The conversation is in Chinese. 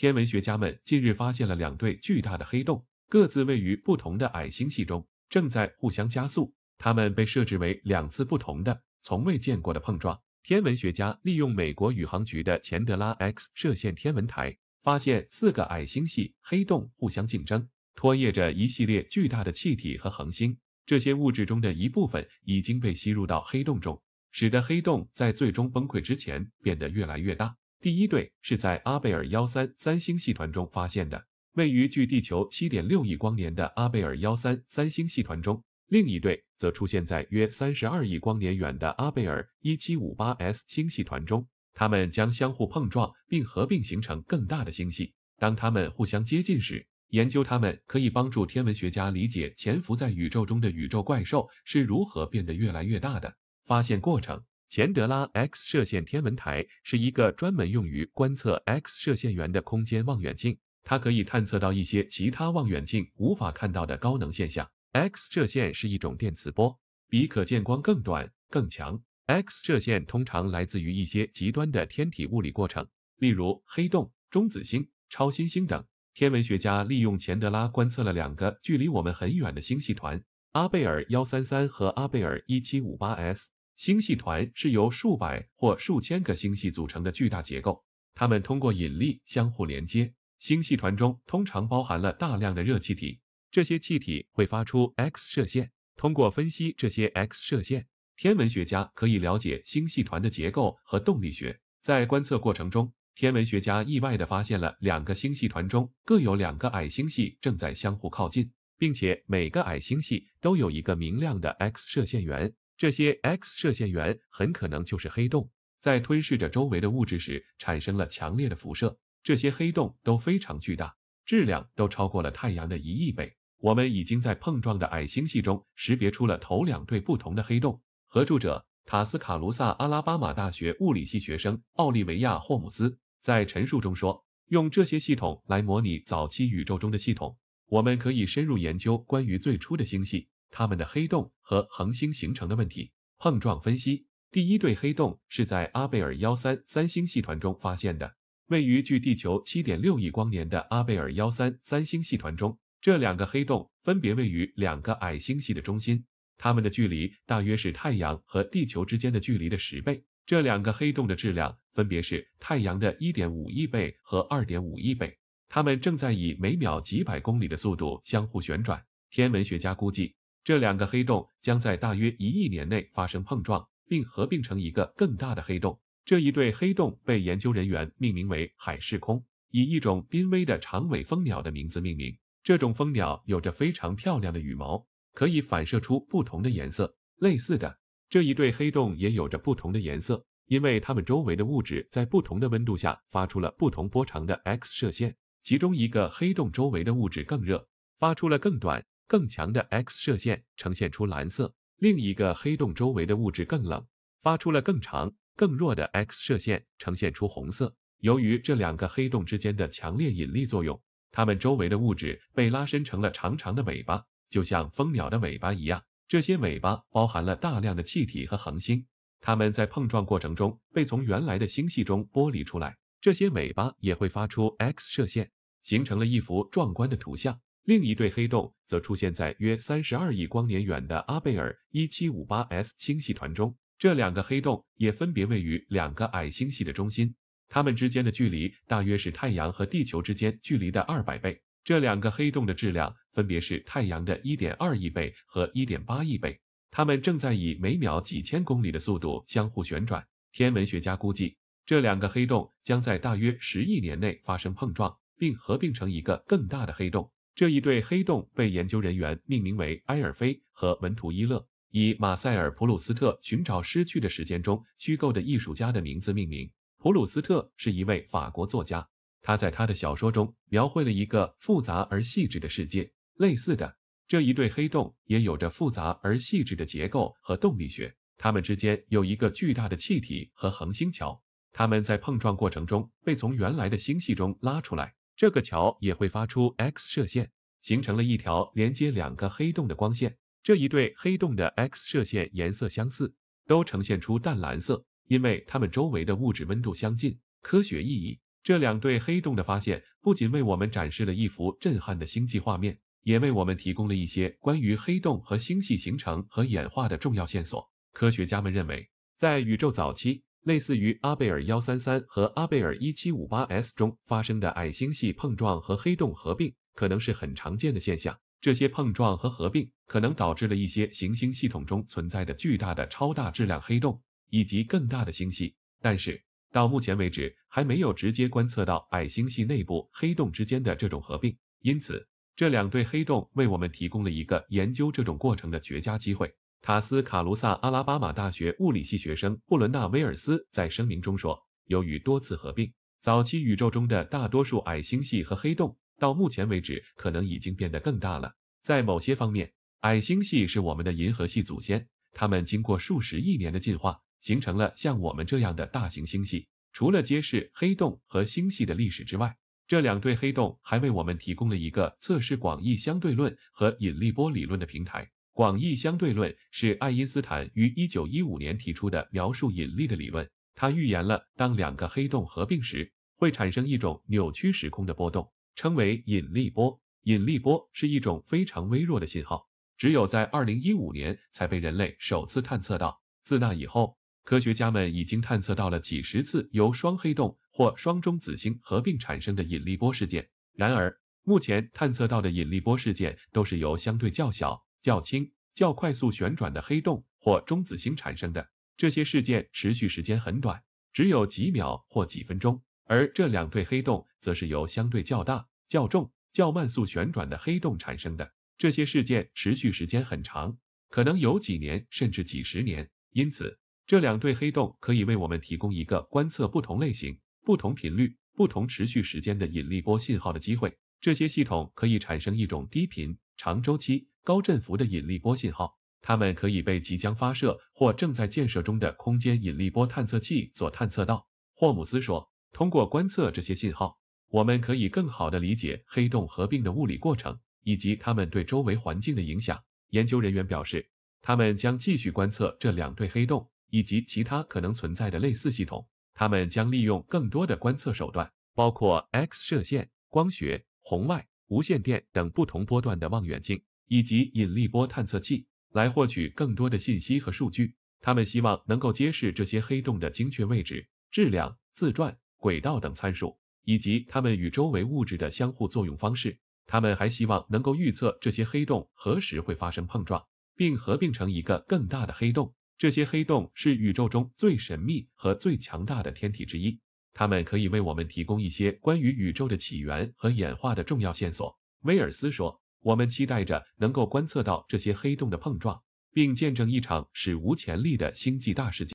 天文学家们近日发现了两对巨大的黑洞，各自位于不同的矮星系中，正在互相加速。它们被设置为两次不同的、从未见过的碰撞。天文学家利用美国宇航局的钱德拉 X 射线天文台，发现四个矮星系黑洞互相竞争，拖曳着一系列巨大的气体和恒星。这些物质中的一部分已经被吸入到黑洞中，使得黑洞在最终崩溃之前变得越来越大。第一对是在阿贝尔幺三三星系团中发现的，位于距地球七点六亿光年的阿贝尔幺三三星系团中；另一对则出现在约三十二亿光年远的阿贝尔一七五八 S 星系团中。它们将相互碰撞并合并，形成更大的星系。当它们互相接近时，研究它们可以帮助天文学家理解潜伏在宇宙中的宇宙怪兽是如何变得越来越大的。发现过程。钱德拉 X 射线天文台是一个专门用于观测 X 射线源的空间望远镜，它可以探测到一些其他望远镜无法看到的高能现象。X 射线是一种电磁波，比可见光更短更强。X 射线通常来自于一些极端的天体物理过程，例如黑洞、中子星、超新星等。天文学家利用钱德拉观测了两个距离我们很远的星系团：阿贝尔幺三三和阿贝尔一七五八 S。星系团是由数百或数千个星系组成的巨大结构，它们通过引力相互连接。星系团中通常包含了大量的热气体，这些气体会发出 X 射线。通过分析这些 X 射线，天文学家可以了解星系团的结构和动力学。在观测过程中，天文学家意外地发现了两个星系团中各有两个矮星系正在相互靠近，并且每个矮星系都有一个明亮的 X 射线源。这些 X 射线源很可能就是黑洞在吞噬着周围的物质时产生了强烈的辐射。这些黑洞都非常巨大，质量都超过了太阳的一亿倍。我们已经在碰撞的矮星系中识别出了头两对不同的黑洞合著者塔斯卡卢萨阿拉巴马大学物理系学生奥利维亚霍姆斯在陈述中说：“用这些系统来模拟早期宇宙中的系统，我们可以深入研究关于最初的星系。”它们的黑洞和恒星形成的问题碰撞分析。第一对黑洞是在阿贝尔幺三三星系团中发现的，位于距地球七点六亿光年的阿贝尔幺三三星系团中。这两个黑洞分别位于两个矮星系的中心，它们的距离大约是太阳和地球之间的距离的十倍。这两个黑洞的质量分别是太阳的一点五亿倍和二点五亿倍。它们正在以每秒几百公里的速度相互旋转。天文学家估计。这两个黑洞将在大约一亿年内发生碰撞，并合并成一个更大的黑洞。这一对黑洞被研究人员命名为“海市空”，以一种濒危的长尾蜂鸟的名字命名。这种蜂鸟有着非常漂亮的羽毛，可以反射出不同的颜色。类似的，这一对黑洞也有着不同的颜色，因为它们周围的物质在不同的温度下发出了不同波长的 X 射线。其中一个黑洞周围的物质更热，发出了更短。更强的 X 射线呈现出蓝色，另一个黑洞周围的物质更冷，发出了更长、更弱的 X 射线，呈现出红色。由于这两个黑洞之间的强烈引力作用，它们周围的物质被拉伸成了长长的尾巴，就像蜂鸟的尾巴一样。这些尾巴包含了大量的气体和恒星，它们在碰撞过程中被从原来的星系中剥离出来。这些尾巴也会发出 X 射线，形成了一幅壮观的图像。另一对黑洞则出现在约三十二亿光年远的阿贝尔一七五八 S 星系团中。这两个黑洞也分别位于两个矮星系的中心，它们之间的距离大约是太阳和地球之间距离的二百倍。这两个黑洞的质量分别是太阳的一点二亿倍和一点八亿倍。它们正在以每秒几千公里的速度相互旋转。天文学家估计，这两个黑洞将在大约十亿年内发生碰撞，并合并成一个更大的黑洞。这一对黑洞被研究人员命名为埃尔菲和文图伊勒，以马塞尔·普鲁斯特《寻找失去的时间》中虚构的艺术家的名字命名。普鲁斯特是一位法国作家，他在他的小说中描绘了一个复杂而细致的世界。类似的，这一对黑洞也有着复杂而细致的结构和动力学。它们之间有一个巨大的气体和恒星桥，它们在碰撞过程中被从原来的星系中拉出来。这个桥也会发出 X 射线，形成了一条连接两个黑洞的光线。这一对黑洞的 X 射线颜色相似，都呈现出淡蓝色，因为它们周围的物质温度相近。科学意义：这两对黑洞的发现不仅为我们展示了一幅震撼的星际画面，也为我们提供了一些关于黑洞和星系形成和演化的重要线索。科学家们认为，在宇宙早期。类似于阿贝尔幺三三和阿贝尔一七五八 S 中发生的矮星系碰撞和黑洞合并，可能是很常见的现象。这些碰撞和合并可能导致了一些行星系统中存在的巨大的超大质量黑洞以及更大的星系。但是到目前为止，还没有直接观测到矮星系内部黑洞之间的这种合并。因此，这两对黑洞为我们提供了一个研究这种过程的绝佳机会。塔斯卡卢萨阿拉巴马大学物理系学生布伦纳威尔斯在声明中说：“由于多次合并，早期宇宙中的大多数矮星系和黑洞，到目前为止可能已经变得更大了。在某些方面，矮星系是我们的银河系祖先，它们经过数十亿年的进化，形成了像我们这样的大型星系。除了揭示黑洞和星系的历史之外，这两对黑洞还为我们提供了一个测试广义相对论和引力波理论的平台。”广义相对论是爱因斯坦于一九一五年提出的描述引力的理论。他预言了当两个黑洞合并时，会产生一种扭曲时空的波动，称为引力波。引力波是一种非常微弱的信号，只有在二零一五年才被人类首次探测到。自那以后，科学家们已经探测到了几十次由双黑洞或双中子星合并产生的引力波事件。然而，目前探测到的引力波事件都是由相对较小。较轻、较快速旋转的黑洞或中子星产生的这些事件持续时间很短，只有几秒或几分钟；而这两对黑洞则是由相对较大、较重、较慢速旋转的黑洞产生的，这些事件持续时间很长，可能有几年甚至几十年。因此，这两对黑洞可以为我们提供一个观测不同类型、不同频率、不同持续时间的引力波信号的机会。这些系统可以产生一种低频。长周期、高振幅的引力波信号，它们可以被即将发射或正在建设中的空间引力波探测器所探测到。霍姆斯说：“通过观测这些信号，我们可以更好地理解黑洞合并的物理过程以及它们对周围环境的影响。”研究人员表示，他们将继续观测这两对黑洞以及其他可能存在的类似系统。他们将利用更多的观测手段，包括 X 射线、光学、红外。无线电等不同波段的望远镜，以及引力波探测器，来获取更多的信息和数据。他们希望能够揭示这些黑洞的精确位置、质量、自转、轨道等参数，以及它们与周围物质的相互作用方式。他们还希望能够预测这些黑洞何时会发生碰撞，并合并成一个更大的黑洞。这些黑洞是宇宙中最神秘和最强大的天体之一。他们可以为我们提供一些关于宇宙的起源和演化的重要线索，威尔斯说：“我们期待着能够观测到这些黑洞的碰撞，并见证一场史无前例的星际大事件。”